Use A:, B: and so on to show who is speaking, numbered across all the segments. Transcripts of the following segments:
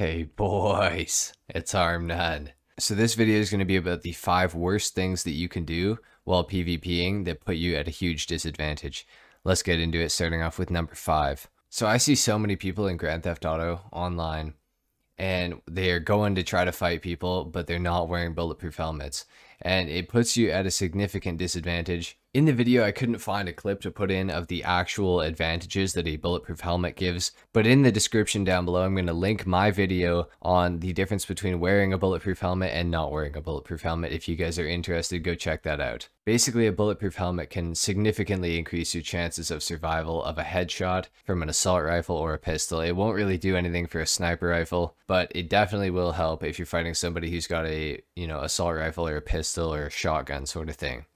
A: Hey boys, it's arm So this video is going to be about the 5 worst things that you can do while PvPing that put you at a huge disadvantage. Let's get into it starting off with number 5. So I see so many people in Grand Theft Auto online and they're going to try to fight people but they're not wearing bulletproof helmets and it puts you at a significant disadvantage in the video, I couldn't find a clip to put in of the actual advantages that a bulletproof helmet gives, but in the description down below, I'm going to link my video on the difference between wearing a bulletproof helmet and not wearing a bulletproof helmet. If you guys are interested, go check that out. Basically, a bulletproof helmet can significantly increase your chances of survival of a headshot from an assault rifle or a pistol. It won't really do anything for a sniper rifle, but it definitely will help if you're fighting somebody who's got a, you know, assault rifle or a pistol or a shotgun sort of thing.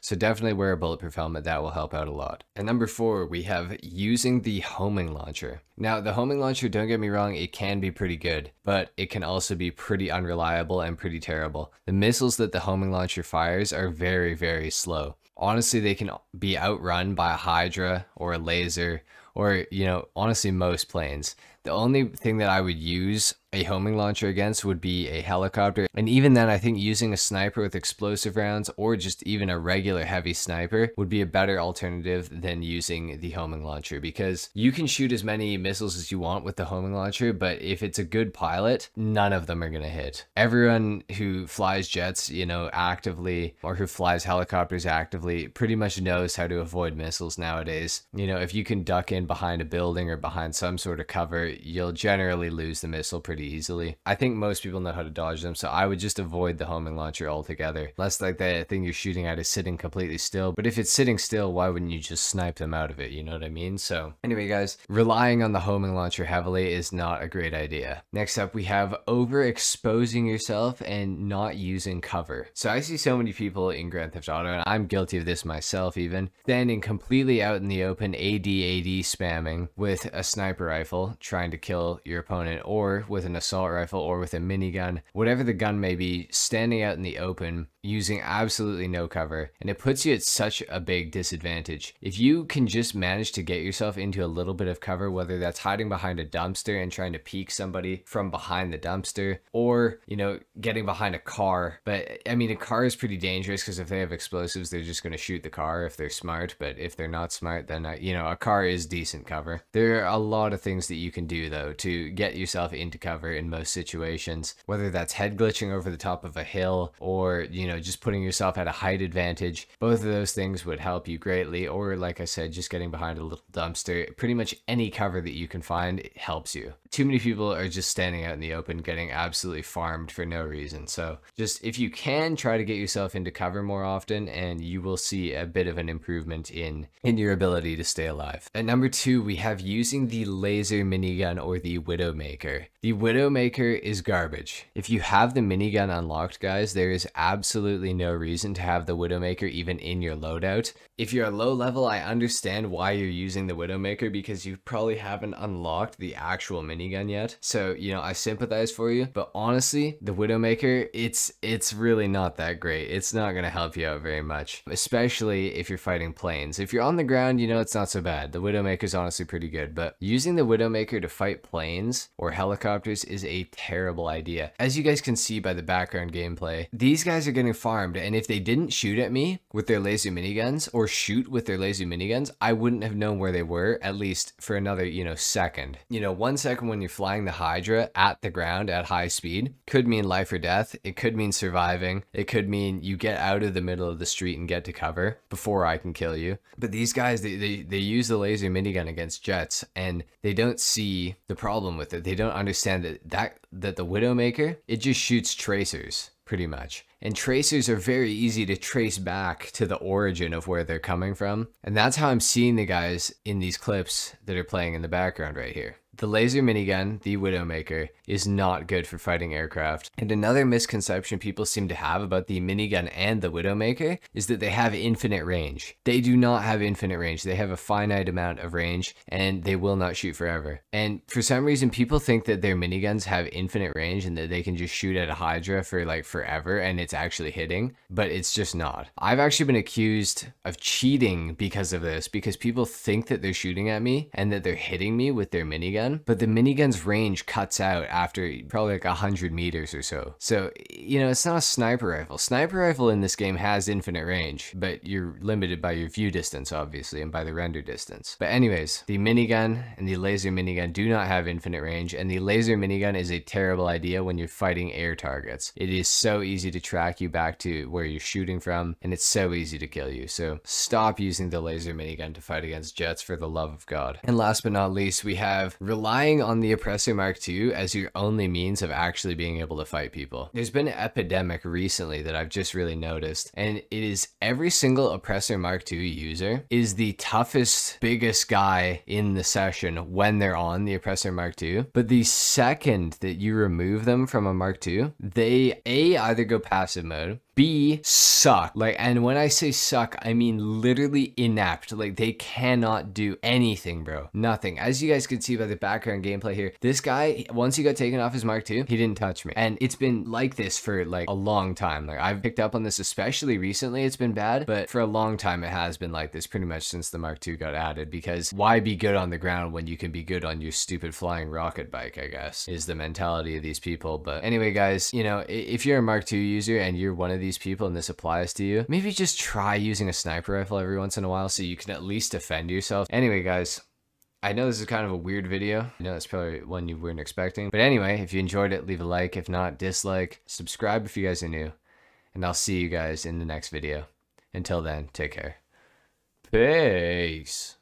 A: So definitely wear a bulletproof helmet, that will help out a lot. And number four, we have using the homing launcher. Now the homing launcher, don't get me wrong, it can be pretty good, but it can also be pretty unreliable and pretty terrible. The missiles that the homing launcher fires are very, very slow. Honestly, they can be outrun by a Hydra or a laser or, you know, honestly, most planes. The only thing that I would use a homing launcher against would be a helicopter. And even then, I think using a sniper with explosive rounds or just even a regular heavy sniper would be a better alternative than using the homing launcher because you can shoot as many missiles as you want with the homing launcher, but if it's a good pilot, none of them are going to hit. Everyone who flies jets, you know, actively or who flies helicopters actively pretty much knows how to avoid missiles nowadays. You know, if you can duck in behind a building or behind some sort of cover, you'll generally lose the missile pretty pretty easily. I think most people know how to dodge them, so I would just avoid the homing launcher altogether. Unless like the thing you're shooting at is sitting completely still, but if it's sitting still, why wouldn't you just snipe them out of it, you know what I mean? So anyway guys, relying on the homing launcher heavily is not a great idea. Next up we have overexposing yourself and not using cover. So I see so many people in Grand Theft Auto, and I'm guilty of this myself even, standing completely out in the open AD-AD spamming with a sniper rifle trying to kill your opponent or with an an assault rifle or with a minigun, whatever the gun may be, standing out in the open using absolutely no cover, and it puts you at such a big disadvantage. If you can just manage to get yourself into a little bit of cover, whether that's hiding behind a dumpster and trying to peek somebody from behind the dumpster, or, you know, getting behind a car. But I mean, a car is pretty dangerous because if they have explosives, they're just going to shoot the car if they're smart. But if they're not smart, then, uh, you know, a car is decent cover. There are a lot of things that you can do, though, to get yourself into cover cover in most situations, whether that's head glitching over the top of a hill or, you know, just putting yourself at a height advantage. Both of those things would help you greatly. Or, like I said, just getting behind a little dumpster. Pretty much any cover that you can find helps you. Too many people are just standing out in the open getting absolutely farmed for no reason. So, just if you can, try to get yourself into cover more often and you will see a bit of an improvement in, in your ability to stay alive. At number two, we have using the laser minigun or the Widowmaker. The widow. Widowmaker is garbage. If you have the minigun unlocked, guys, there is absolutely no reason to have the Widowmaker even in your loadout. If you're a low level, I understand why you're using the Widowmaker because you probably haven't unlocked the actual minigun yet. So, you know, I sympathize for you, but honestly, the Widowmaker, it's it's really not that great. It's not going to help you out very much, especially if you're fighting planes. If you're on the ground, you know, it's not so bad. The Widowmaker is honestly pretty good, but using the Widowmaker to fight planes or helicopters is a terrible idea. As you guys can see by the background gameplay, these guys are getting farmed, and if they didn't shoot at me with their laser miniguns, or shoot with their laser miniguns, I wouldn't have known where they were, at least for another, you know, second. You know, one second when you're flying the Hydra at the ground at high speed could mean life or death, it could mean surviving, it could mean you get out of the middle of the street and get to cover before I can kill you. But these guys, they, they, they use the laser minigun against jets, and they don't see the problem with it. They don't understand that that that the Widowmaker it just shoots tracers pretty much. And tracers are very easy to trace back to the origin of where they're coming from. And that's how I'm seeing the guys in these clips that are playing in the background right here. The laser minigun, the Widowmaker, is not good for fighting aircraft. And another misconception people seem to have about the minigun and the Widowmaker is that they have infinite range. They do not have infinite range. They have a finite amount of range and they will not shoot forever. And for some reason, people think that their miniguns have infinite range and that they can just shoot at a Hydra for like forever and it's actually hitting, but it's just not. I've actually been accused of cheating because of this because people think that they're shooting at me and that they're hitting me with their minigun minigun, but the minigun's range cuts out after probably like 100 meters or so. So, you know, it's not a sniper rifle. Sniper rifle in this game has infinite range, but you're limited by your view distance, obviously, and by the render distance. But anyways, the minigun and the laser minigun do not have infinite range, and the laser minigun is a terrible idea when you're fighting air targets. It is so easy to track you back to where you're shooting from, and it's so easy to kill you. So stop using the laser minigun to fight against jets for the love of God. And last but not least, we have relying on the Oppressor Mark II as your only means of actually being able to fight people. There's been an epidemic recently that I've just really noticed, and it is every single Oppressor Mark II user is the toughest, biggest guy in the session when they're on the Oppressor Mark II. But the second that you remove them from a Mark II, they A, either go passive mode, B suck. Like and when I say suck, I mean literally inept. Like they cannot do anything, bro. Nothing. As you guys can see by the background gameplay here, this guy once he got taken off his mark too, he didn't touch me. And it's been like this for like a long time. Like I've picked up on this especially recently, it's been bad, but for a long time it has been like this pretty much since the mark 2 got added because why be good on the ground when you can be good on your stupid flying rocket bike, I guess, is the mentality of these people. But anyway, guys, you know, if you're a mark 2 user and you're one of these people and this applies to you, maybe just try using a sniper rifle every once in a while so you can at least defend yourself. Anyway, guys, I know this is kind of a weird video. I know that's probably one you weren't expecting. But anyway, if you enjoyed it, leave a like. If not, dislike. Subscribe if you guys are new. And I'll see you guys in the next video. Until then, take care. Peace.